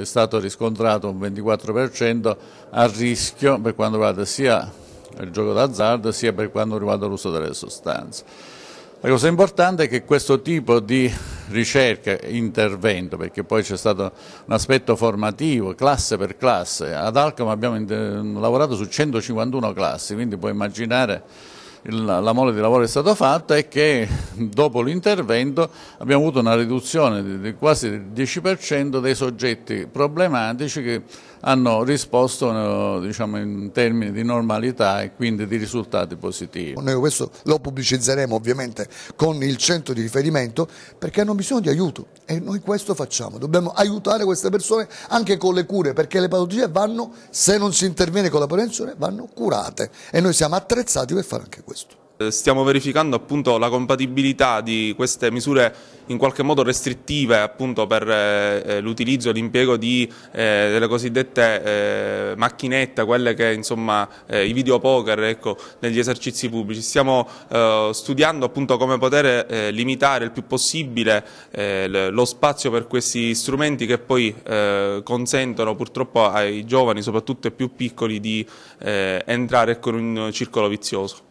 è stato riscontrato un 24% a rischio per quanto riguarda sia il gioco d'azzardo sia per quanto riguarda l'uso delle sostanze. La cosa importante è che questo tipo di ricerca, intervento, perché poi c'è stato un aspetto formativo, classe per classe, ad Alcom abbiamo lavorato su 151 classi, quindi puoi immaginare la, mole di lavoro è stata fatta e che dopo l'intervento abbiamo avuto una riduzione di, di quasi il 10% dei soggetti problematici che hanno risposto eh, diciamo, in termini di normalità e quindi di risultati positivi. Noi questo lo pubblicizzeremo ovviamente con il centro di riferimento perché hanno bisogno di aiuto e noi questo facciamo, dobbiamo aiutare queste persone anche con le cure perché le patologie vanno, se non si interviene con la prevenzione, vanno curate e noi siamo attrezzati per fare anche questo questo. Eh, stiamo verificando appunto la compatibilità di queste misure in qualche modo restrittive appunto per eh, eh l'utilizzo e l'impiego di, eh, delle cosiddette eh, macchinette, quelle che insomma eh, i videopoker ecco, negli esercizi pubblici. Stiamo studiando appunto come poter limitare il più possibile lo spazio per questi strumenti che poi consentono purtroppo ai giovani, soprattutto ai più piccoli, di entrare ecco, in un circolo vizioso.